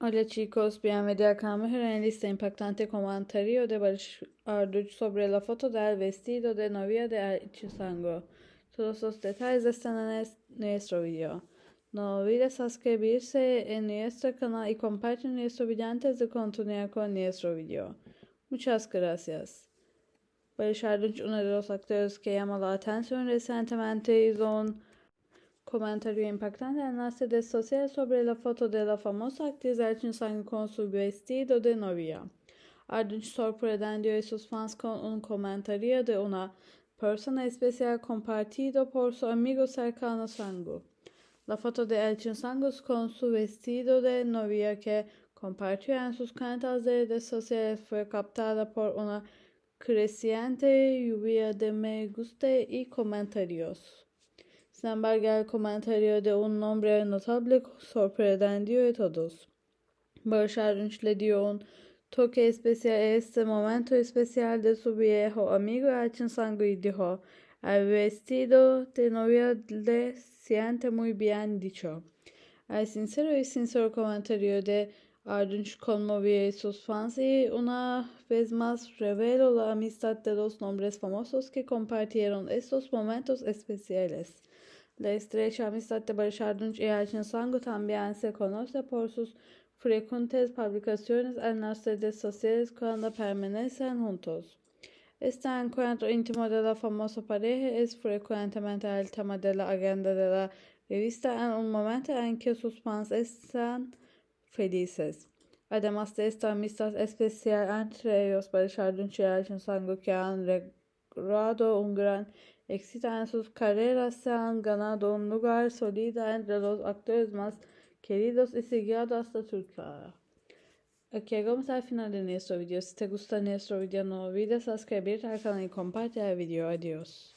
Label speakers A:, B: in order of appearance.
A: Hola chicos, bienvenidos al en lista impactante comentario de Arduch sobre la foto del vestido de novia de Chisango. Todos los detalles están en nuestro video. No olvides suscribirse en nuestro canal y compartir nuestro video antes de continuar con nuestro video. Muchas gracias. Arduch, uno de los actores que llama la atención recientemente, hizo un Comentario impactante en las redes sociales sobre la foto de la famosa actriz Elçin Sangu con su vestido de novia. Ardınç sorprendió a sus fans con un comentario de una persona especial compartido por su amigo cercano Sangu. La foto de Elçin Sangu con su vestido de novia que compartió en sus cuentas de redes sociales fue captada por una creciente lluvia de me gusta y comentarios el comentario de un nombre notable sorprendió a todos. Barsharuns le dio un toque especial a este momento especial de su viejo amigo Hutchinson y dijo, el vestido de novia le siente muy bien dicho. El sincero y sincero comentario de Ardunch conmovió a sus fans y una vez más reveló la amistad de los nombres famosos que compartieron estos momentos especiales. La estrecha amistad de barışar Dunç e alcanzando también se conoce por sus frecuentes publicaciones en las redes sociales cuando permanecen juntos. Este encuentro íntimo de la famosa pareja es frecuentemente el tema de la agenda de la revista en un momento en que sus fans están felices. Además de esta amistad especial entre ellos, Barış Arduç y Elçin Sangu que han un gran éxito en sus carreras, se han ganado un lugar sólido entre los actores más queridos y seguidos hasta Turquía. Aquí llegamos al final de nuestro video. Si te gusta nuestro video, no olvides suscribirte al canal y compartir el video. Adiós.